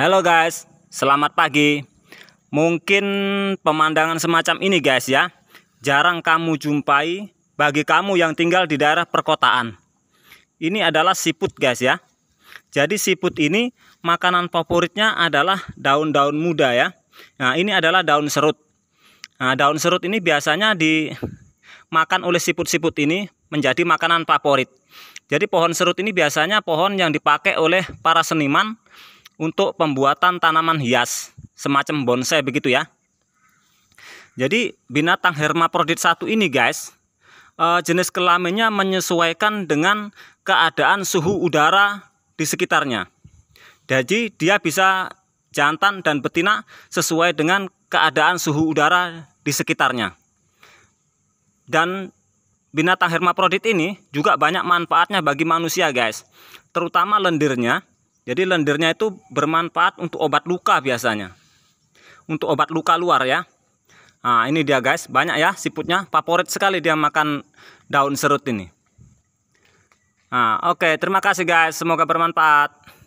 Halo guys, selamat pagi. Mungkin pemandangan semacam ini guys ya, jarang kamu jumpai bagi kamu yang tinggal di daerah perkotaan. Ini adalah siput guys ya. Jadi siput ini makanan favoritnya adalah daun-daun muda ya. Nah ini adalah daun serut. Nah daun serut ini biasanya dimakan oleh siput-siput ini menjadi makanan favorit. Jadi pohon serut ini biasanya pohon yang dipakai oleh para seniman untuk pembuatan tanaman hias semacam bonsai begitu ya. Jadi binatang hermaprodit satu ini guys, eh, jenis kelaminnya menyesuaikan dengan keadaan suhu udara di sekitarnya. Jadi dia bisa jantan dan betina sesuai dengan keadaan suhu udara di sekitarnya. Dan binatang hermaprodit ini juga banyak manfaatnya bagi manusia guys. Terutama lendirnya jadi lendirnya itu bermanfaat untuk obat luka biasanya. Untuk obat luka luar ya. Nah, ini dia guys, banyak ya siputnya. Favorit sekali dia makan daun serut ini. Nah, oke, okay, terima kasih guys, semoga bermanfaat.